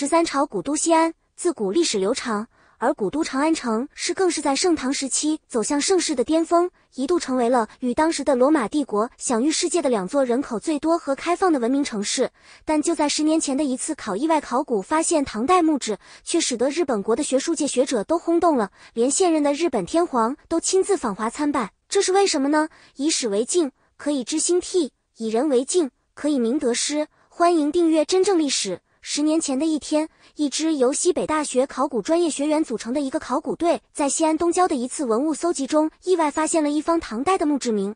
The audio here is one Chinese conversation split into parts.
十三朝古都西安自古历史流长，而古都长安城是更是在盛唐时期走向盛世的巅峰，一度成为了与当时的罗马帝国享誉世界的两座人口最多和开放的文明城市。但就在十年前的一次考意外考古发现唐代墓志，却使得日本国的学术界学者都轰动了，连现任的日本天皇都亲自访华参拜。这是为什么呢？以史为镜，可以知兴替；以人为镜，可以明得失。欢迎订阅《真正历史》。十年前的一天，一支由西北大学考古专业学员组成的一个考古队，在西安东郊的一次文物搜集中，意外发现了一方唐代的墓志铭。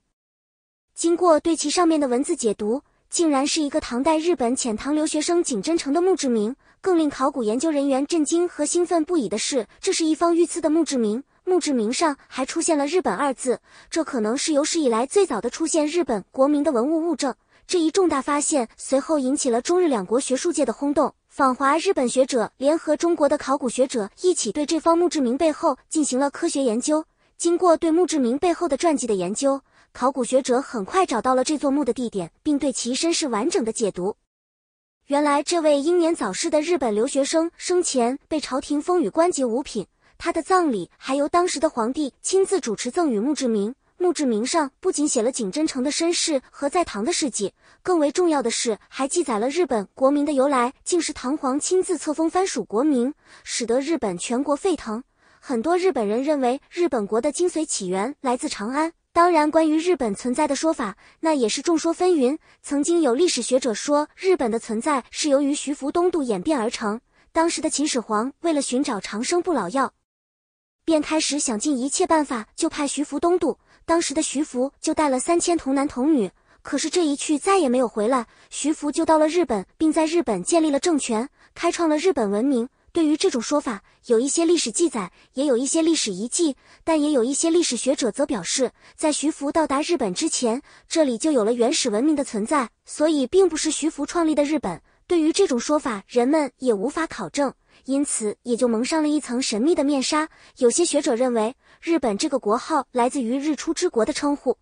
经过对其上面的文字解读，竟然是一个唐代日本遣唐留学生景真成的墓志铭。更令考古研究人员震惊和兴奋不已的是，这是一方御赐的墓志铭。墓志铭上还出现了“日本”二字，这可能是有史以来最早的出现日本国民的文物物证。这一重大发现随后引起了中日两国学术界的轰动。访华日本学者联合中国的考古学者一起对这方墓志铭背后进行了科学研究。经过对墓志铭背后的传记的研究，考古学者很快找到了这座墓的地点，并对其身世完整的解读。原来，这位英年早逝的日本留学生生前被朝廷封予官级五品。他的葬礼还由当时的皇帝亲自主持，赠与墓志铭。墓志铭上不仅写了景真成的身世和在唐的事迹，更为重要的是还记载了日本国名的由来，竟是唐皇亲自册封藩属国名，使得日本全国沸腾。很多日本人认为日本国的精髓起源来自长安。当然，关于日本存在的说法，那也是众说纷纭。曾经有历史学者说，日本的存在是由于徐福东渡演变而成。当时的秦始皇为了寻找长生不老药。便开始想尽一切办法，就派徐福东渡。当时的徐福就带了三千童男童女，可是这一去再也没有回来。徐福就到了日本，并在日本建立了政权，开创了日本文明。对于这种说法，有一些历史记载，也有一些历史遗迹，但也有一些历史学者则表示，在徐福到达日本之前，这里就有了原始文明的存在，所以并不是徐福创立的日本。对于这种说法，人们也无法考证。因此，也就蒙上了一层神秘的面纱。有些学者认为，日本这个国号来自于“日出之国”的称呼，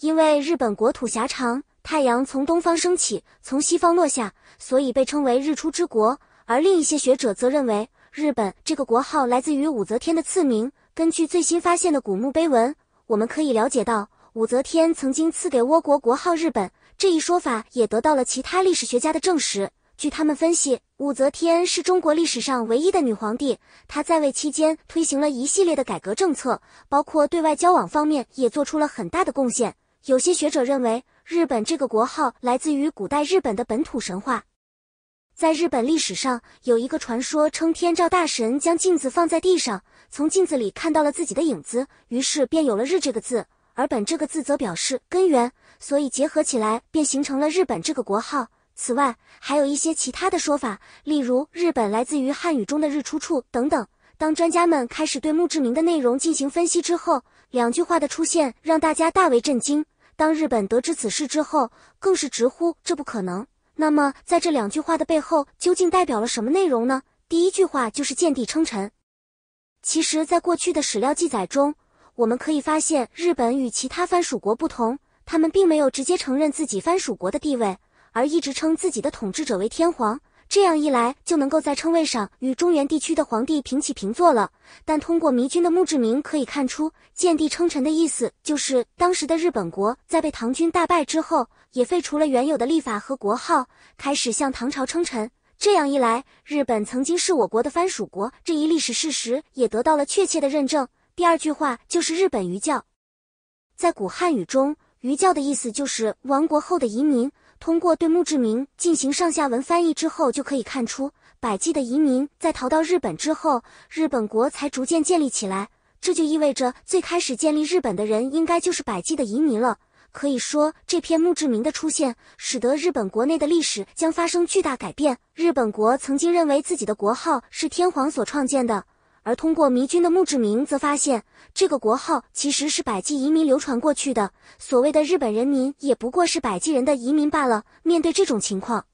因为日本国土狭长，太阳从东方升起，从西方落下，所以被称为“日出之国”。而另一些学者则认为，日本这个国号来自于武则天的赐名。根据最新发现的古墓碑文，我们可以了解到，武则天曾经赐给倭国国号“日本”这一说法，也得到了其他历史学家的证实。据他们分析，武则天是中国历史上唯一的女皇帝。她在位期间推行了一系列的改革政策，包括对外交往方面也做出了很大的贡献。有些学者认为，日本这个国号来自于古代日本的本土神话。在日本历史上，有一个传说称天照大神将镜子放在地上，从镜子里看到了自己的影子，于是便有了“日”这个字；而“本”这个字则表示根源，所以结合起来便形成了日本这个国号。此外，还有一些其他的说法，例如日本来自于汉语中的“日出处”等等。当专家们开始对墓志铭的内容进行分析之后，两句话的出现让大家大为震惊。当日本得知此事之后，更是直呼这不可能。那么，在这两句话的背后，究竟代表了什么内容呢？第一句话就是“见地称臣”。其实，在过去的史料记载中，我们可以发现，日本与其他藩属国不同，他们并没有直接承认自己藩属国的地位。而一直称自己的统治者为天皇，这样一来就能够在称谓上与中原地区的皇帝平起平坐了。但通过迷君的墓志铭可以看出，“建帝称臣”的意思就是当时的日本国在被唐军大败之后，也废除了原有的历法和国号，开始向唐朝称臣。这样一来，日本曾经是我国的藩属国这一历史事实也得到了确切的认证。第二句话就是日本余教，在古汉语中，“余教”的意思就是亡国后的移民。通过对墓志铭进行上下文翻译之后，就可以看出，百济的移民在逃到日本之后，日本国才逐渐建立起来。这就意味着，最开始建立日本的人应该就是百济的移民了。可以说，这篇墓志铭的出现，使得日本国内的历史将发生巨大改变。日本国曾经认为自己的国号是天皇所创建的。而通过迷军的墓志铭，则发现这个国号其实是百济移民流传过去的。所谓的日本人民，也不过是百济人的移民罢了。面对这种情况，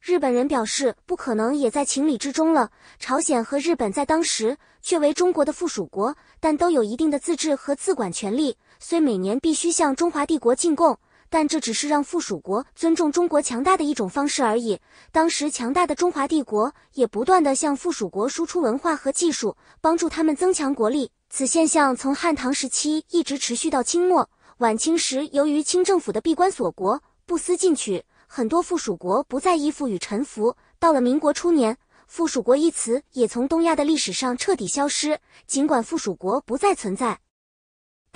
日本人表示不可能，也在情理之中了。朝鲜和日本在当时却为中国的附属国，但都有一定的自治和自管权利，虽每年必须向中华帝国进贡。但这只是让附属国尊重中国强大的一种方式而已。当时强大的中华帝国也不断地向附属国输出文化和技术，帮助他们增强国力。此现象从汉唐时期一直持续到清末。晚清时，由于清政府的闭关锁国、不思进取，很多附属国不再依附与臣服。到了民国初年，附属国一词也从东亚的历史上彻底消失。尽管附属国不再存在。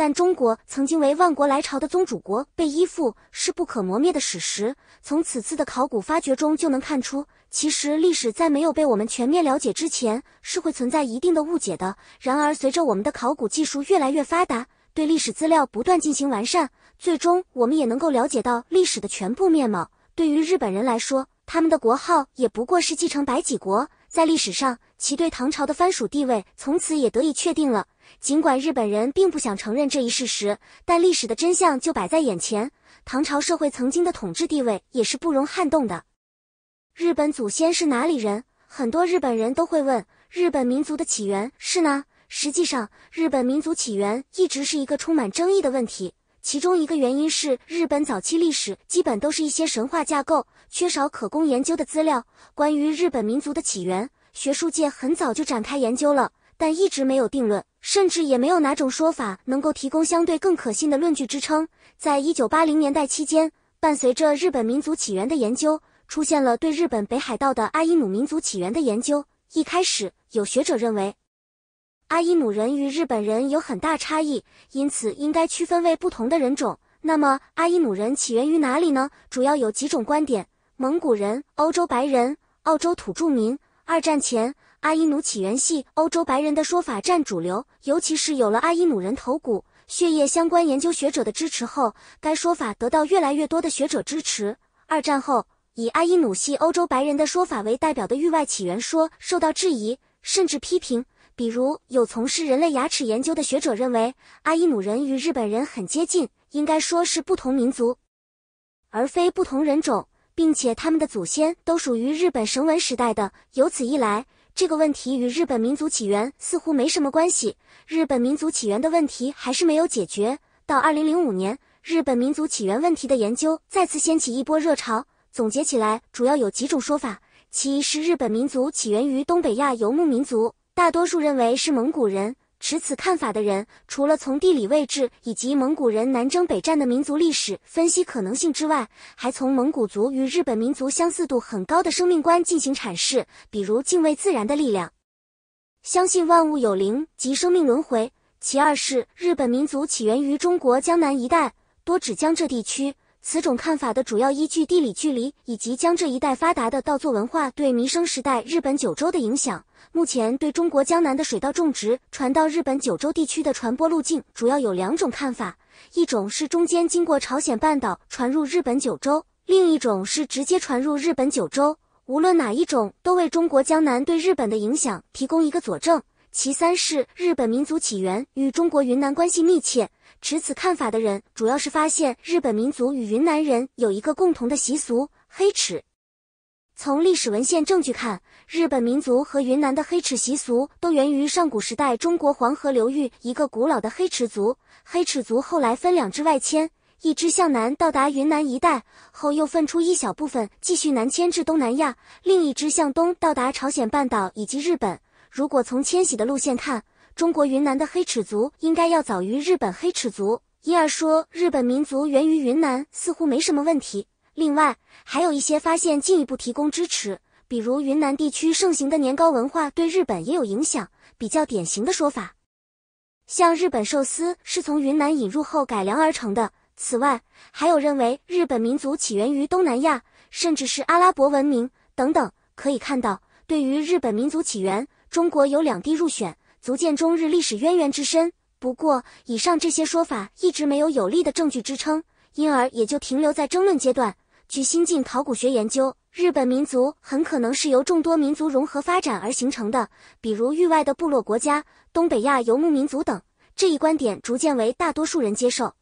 但中国曾经为万国来朝的宗主国，被依附是不可磨灭的史实。从此次的考古发掘中就能看出，其实历史在没有被我们全面了解之前，是会存在一定的误解的。然而，随着我们的考古技术越来越发达，对历史资料不断进行完善，最终我们也能够了解到历史的全部面貌。对于日本人来说，他们的国号也不过是继承白几国，在历史上其对唐朝的藩属地位从此也得以确定了。尽管日本人并不想承认这一事实，但历史的真相就摆在眼前。唐朝社会曾经的统治地位也是不容撼动的。日本祖先是哪里人？很多日本人都会问。日本民族的起源是呢？实际上，日本民族起源一直是一个充满争议的问题。其中一个原因是，日本早期历史基本都是一些神话架构，缺少可供研究的资料。关于日本民族的起源，学术界很早就展开研究了，但一直没有定论。甚至也没有哪种说法能够提供相对更可信的论据支撑。在一九八零年代期间，伴随着日本民族起源的研究，出现了对日本北海道的阿伊努民族起源的研究。一开始，有学者认为阿伊努人与日本人有很大差异，因此应该区分为不同的人种。那么，阿伊努人起源于哪里呢？主要有几种观点：蒙古人、欧洲白人、澳洲土著民。二战前。阿伊努起源系欧洲白人的说法占主流，尤其是有了阿伊努人头骨、血液相关研究学者的支持后，该说法得到越来越多的学者支持。二战后，以阿伊努系欧洲白人的说法为代表的域外起源说受到质疑，甚至批评。比如，有从事人类牙齿研究的学者认为，阿伊努人与日本人很接近，应该说是不同民族，而非不同人种，并且他们的祖先都属于日本绳文时代的。由此一来，这个问题与日本民族起源似乎没什么关系。日本民族起源的问题还是没有解决。到二零零五年，日本民族起源问题的研究再次掀起一波热潮。总结起来，主要有几种说法：其一是日本民族起源于东北亚游牧民族，大多数认为是蒙古人。持此看法的人，除了从地理位置以及蒙古人南征北战的民族历史分析可能性之外，还从蒙古族与日本民族相似度很高的生命观进行阐释，比如敬畏自然的力量、相信万物有灵及生命轮回。其二是日本民族起源于中国江南一带，多指江浙地区。此种看法的主要依据地理距离以及江浙一带发达的稻作文化对弥生时代日本九州的影响。目前对中国江南的水稻种植传到日本九州地区的传播路径主要有两种看法：一种是中间经过朝鲜半岛传入日本九州，另一种是直接传入日本九州。无论哪一种，都为中国江南对日本的影响提供一个佐证。其三是日本民族起源与中国云南关系密切。持此看法的人，主要是发现日本民族与云南人有一个共同的习俗——黑齿。从历史文献证据看，日本民族和云南的黑齿习俗都源于上古时代中国黄河流域一个古老的黑齿族。黑齿族后来分两支外迁，一支向南到达云南一带，后又分出一小部分继续南迁至东南亚；另一支向东到达朝鲜半岛以及日本。如果从迁徙的路线看，中国云南的黑齿族应该要早于日本黑齿族，因而说日本民族源于云南似乎没什么问题。另外，还有一些发现进一步提供支持，比如云南地区盛行的年糕文化对日本也有影响。比较典型的说法，像日本寿司是从云南引入后改良而成的。此外，还有认为日本民族起源于东南亚，甚至是阿拉伯文明等等。可以看到，对于日本民族起源，中国有两地入选。足见中日历史渊源之深。不过，以上这些说法一直没有有力的证据支撑，因而也就停留在争论阶段。据新晋考古学研究，日本民族很可能是由众多民族融合发展而形成的，比如域外的部落国家、东北亚游牧民族等。这一观点逐渐为大多数人接受。